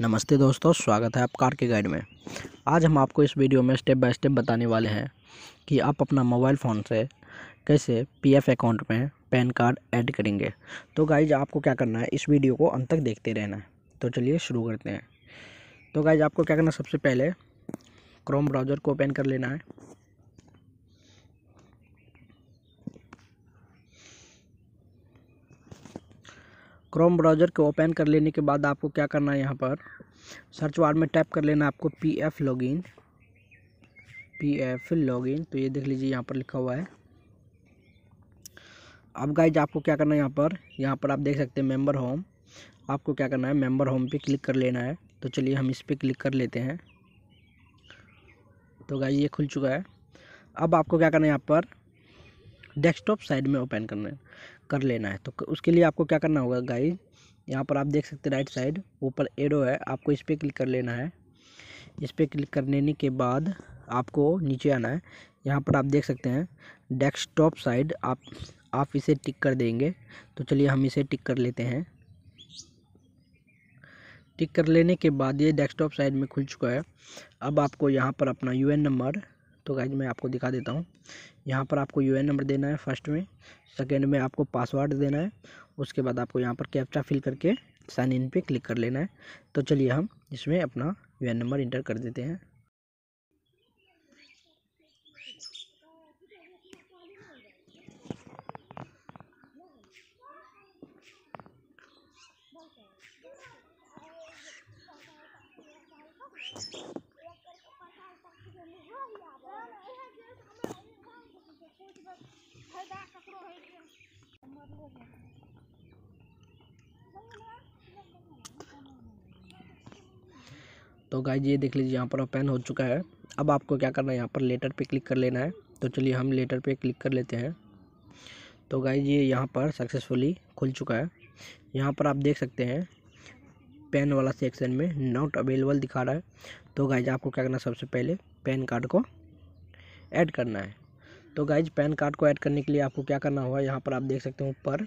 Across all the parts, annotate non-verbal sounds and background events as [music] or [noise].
नमस्ते दोस्तों स्वागत है आप कार के गाइड में आज हम आपको इस वीडियो में स्टेप बाय स्टेप बताने वाले हैं कि आप अपना मोबाइल फ़ोन से कैसे पीएफ अकाउंट में पैन कार्ड ऐड करेंगे तो गाइज आपको क्या करना है इस वीडियो को अंत तक देखते रहना है तो चलिए शुरू करते हैं तो गाइज आपको क्या करना सबसे पहले क्रोम ब्राउज़र को ओपन कर लेना है क्रोम ब्राउज़र को ओपन कर लेने के बाद आपको क्या करना है यहाँ पर सर्च बार में टैप कर लेना आपको P F login P F login तो ये देख लीजिए यहाँ पर लिखा हुआ है अब गाइज आपको क्या करना है यहाँ पर यहाँ पर आप देख सकते हैं मेंबर होम आपको क्या करना है मेंबर होम पे क्लिक कर लेना है तो चलिए हम इस पर क्लिक कर लेते हैं तो गाइज ये खुल चुका है अब आपको क्या करना है यहाँ पर डेस्कटॉप साइड में ओपन करना है कर लेना है तो उसके लिए आपको क्या करना होगा गाइज यहाँ पर आप देख सकते हैं राइट साइड ऊपर एरो है आपको इस पर क्लिक कर लेना है इस पर क्लिक कर लेने के बाद आपको नीचे आना है यहाँ पर आप देख सकते हैं डेस्कटॉप साइड आप आप इसे टिक कर देंगे तो चलिए हम इसे टिक कर लेते हैं टिक कर लेने के बाद ये डेस्कटॉप साइड में खुल चुका है अब आपको यहाँ पर अपना यूएन नंबर तो गाइज मैं आपको दिखा देता हूँ यहाँ पर आपको यू नंबर देना है फर्स्ट में सेकेंड में आपको पासवर्ड देना है उसके बाद आपको यहाँ पर कैप्चा फिल करके साइन इन पे क्लिक कर लेना है तो चलिए हम इसमें अपना यू नंबर इंटर कर देते हैं तो गाय ये देख लीजिए यहाँ पर ओपन हो चुका है अब आपको क्या करना है यहाँ पर लेटर पे क्लिक कर लेना है तो चलिए हम लेटर पे क्लिक कर लेते हैं तो गाय ये यहाँ पर सक्सेसफुली खुल चुका है यहाँ पर आप देख सकते हैं पेन वाला सेक्शन में नॉट अवेलेबल दिखा रहा है तो गाइज आपको क्या करना है सबसे पहले पेन कार्ड को ऐड करना है तो गाइज पैन कार्ड को ऐड करने के लिए आपको क्या करना होगा यहाँ पर आप देख सकते हो ऊपर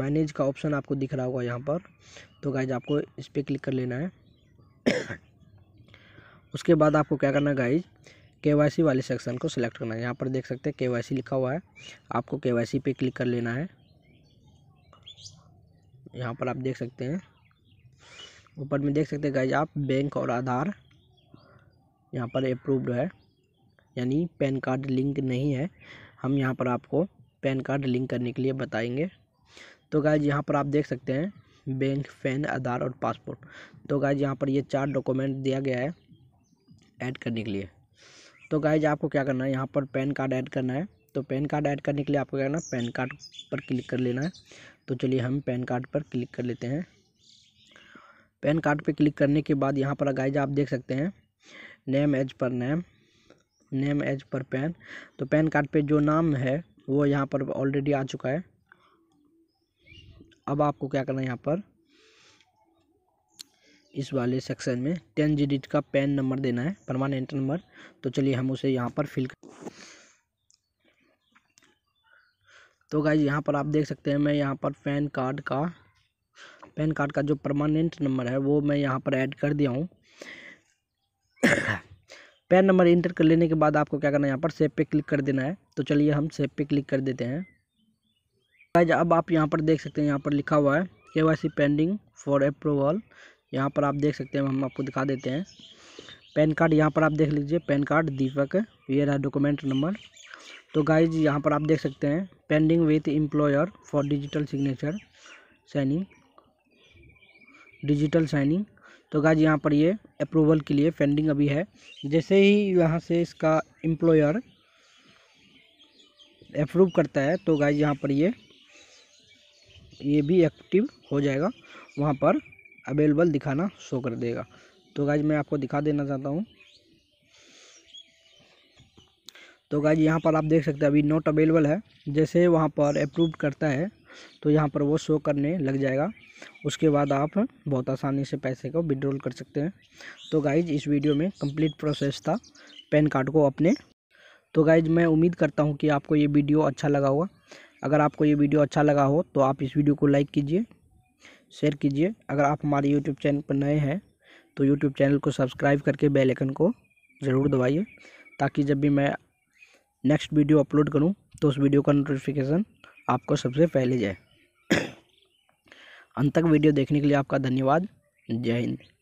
मैनेज का ऑप्शन आपको दिख रहा होगा यहाँ पर तो गाइज आपको इस पर क्लिक कर लेना है [coughs] उसके बाद आपको क्या करना है गाइज के वाले सेक्शन को सिलेक्ट करना है यहाँ पर देख सकते हैं के लिखा हुआ है आपको के वाई पे क्लिक कर लेना है यहाँ पर आप देख सकते हैं ऊपर में देख सकते हैं गाइज आप बैंक और आधार यहाँ पर अप्रूव्ड है यानी पैन कार्ड लिंक नहीं है हम यहाँ पर आपको पैन कार्ड लिंक करने के लिए बताएंगे तो गाइज यहाँ पर आप देख सकते हैं बैंक पैन आधार और पासपोर्ट तो गाइज यहाँ पर ये चार डॉक्यूमेंट दिया गया है ऐड करने के लिए तो गाइज आपको क्या करना है यहाँ पर पैन कार्ड ऐड करना है तो पैन कार्ड ऐड करने के लिए आपको क्या करना है पैन कार्ड पर क्लिक कर लेना है तो चलिए हम पैन कार्ड पर क्लिक कर लेते हैं पैन कार्ड पर क्लिक करने के बाद यहाँ पर गाइज आप देख सकते हैं name as per name name as per PAN तो पैन कार्ड पे जो नाम है वो यहाँ पर ऑलरेडी आ चुका है अब आपको क्या करना है यहाँ पर इस वाले सेक्शन में टेन डिजिट का पैन नंबर देना है परमानेंट नंबर तो चलिए हम उसे यहाँ पर फिल कर तो गाइज यहाँ पर आप देख सकते हैं मैं यहाँ पर पैन कार्ड का पैन कार्ड का जो परमानेंट नंबर है वो मैं यहाँ पर ऐड कर दिया हूँ पैन नंबर इंटर कर लेने के बाद आपको क्या करना है यहाँ पर सेव पे क्लिक कर देना है तो चलिए हम सेव पे क्लिक कर देते हैं गाइज अब आप यहाँ पर देख सकते हैं यहाँ पर लिखा हुआ है K Y C pending for approval यहाँ पर आप देख सकते हैं हम आपको दिखा देते हैं पैन कार्ड यहाँ पर आप देख लीजिए पैन कार्ड दीपक ये रहा डॉक्यूमेंट नंबर तो गाइज यहाँ पर आप देख सकते हैं pending with employer for digital signature signing digital signing तो गाज यहाँ पर ये अप्रूवल के लिए पेंडिंग अभी है जैसे ही यहाँ से इसका एम्प्लॉयर अप्रूव करता है तो गाइज यहाँ पर ये ये भी एक्टिव हो जाएगा वहाँ पर अवेलेबल दिखाना शो कर देगा तो गाइज मैं आपको दिखा देना चाहता हूँ तो गाइज यहाँ पर आप देख सकते हैं अभी नोट अवेलेबल है जैसे वहाँ पर अप्रूव करता है तो यहाँ पर वो शो करने लग जाएगा उसके बाद आप बहुत आसानी से पैसे को विड्रॉल कर सकते हैं तो गाइज इस वीडियो में कंप्लीट प्रोसेस था पैन कार्ड को अपने तो गाइज मैं उम्मीद करता हूँ कि आपको ये वीडियो अच्छा लगा होगा अगर आपको ये वीडियो अच्छा लगा हो तो आप इस वीडियो को लाइक कीजिए शेयर कीजिए अगर आप हमारे यूट्यूब चैनल पर नए हैं तो यूट्यूब चैनल को सब्सक्राइब करके बेलैकन को ज़रूर दबाइए ताकि जब भी मैं नेक्स्ट वीडियो अपलोड करूँ तो उस वीडियो का नोटिफिकेशन आपको सबसे पहले जाए अंत तक वीडियो देखने के लिए आपका धन्यवाद जय हिंद